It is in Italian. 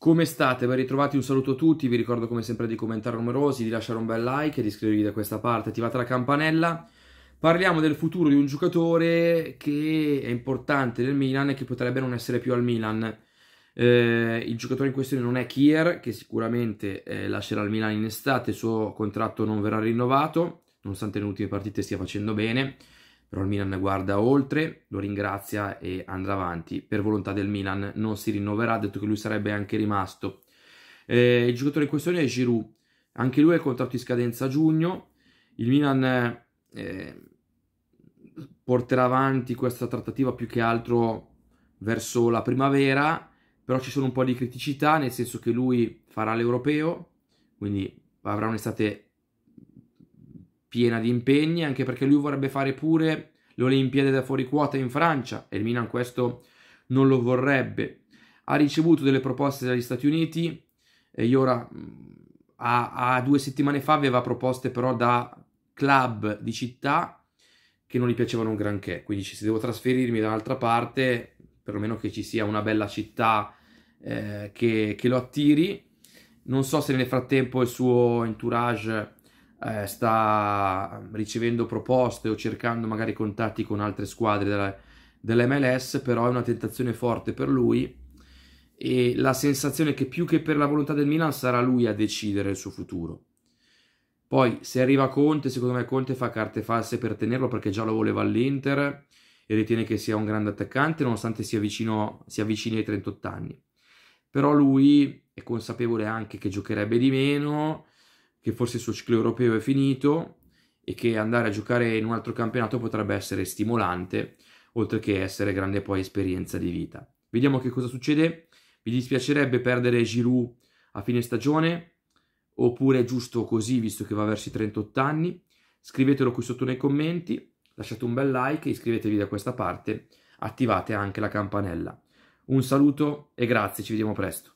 Come state? Ben ritrovati, un saluto a tutti, vi ricordo come sempre di commentare numerosi, di lasciare un bel like, e di iscrivervi da questa parte, attivate la campanella. Parliamo del futuro di un giocatore che è importante nel Milan e che potrebbe non essere più al Milan. Eh, il giocatore in questione non è Kier, che sicuramente eh, lascerà il Milan in estate, il suo contratto non verrà rinnovato, nonostante le ultime partite stia facendo bene. Però il Milan guarda oltre, lo ringrazia e andrà avanti. Per volontà del Milan non si rinnoverà, ha detto che lui sarebbe anche rimasto. Eh, il giocatore in questione è Giroud, anche lui ha il contratto in scadenza a giugno. Il Milan eh, porterà avanti questa trattativa più che altro verso la primavera, però ci sono un po' di criticità, nel senso che lui farà l'europeo, quindi avrà un'estate piena di impegni, anche perché lui vorrebbe fare pure le Olimpiadi da fuori quota in Francia e il Milan questo non lo vorrebbe. Ha ricevuto delle proposte dagli Stati Uniti e ora a, a due settimane fa aveva proposte però da club di città che non gli piacevano un granché, quindi se devo trasferirmi da un'altra parte, perlomeno che ci sia una bella città eh, che, che lo attiri. Non so se nel frattempo il suo entourage eh, sta ricevendo proposte o cercando magari contatti con altre squadre della, dell'MLS, però è una tentazione forte per lui e la sensazione è che più che per la volontà del Milan sarà lui a decidere il suo futuro. Poi se arriva Conte, secondo me Conte fa carte false per tenerlo perché già lo voleva all'Inter e ritiene che sia un grande attaccante nonostante sia vicino, si avvicini ai 38 anni. Però lui è consapevole anche che giocherebbe di meno, che forse il suo ciclo europeo è finito e che andare a giocare in un altro campionato potrebbe essere stimolante, oltre che essere grande poi esperienza di vita. Vediamo che cosa succede. Vi dispiacerebbe perdere Giroud a fine stagione? Oppure è giusto così, visto che va verso i 38 anni? Scrivetelo qui sotto nei commenti, lasciate un bel like, iscrivetevi da questa parte, attivate anche la campanella. Un saluto e grazie, ci vediamo presto.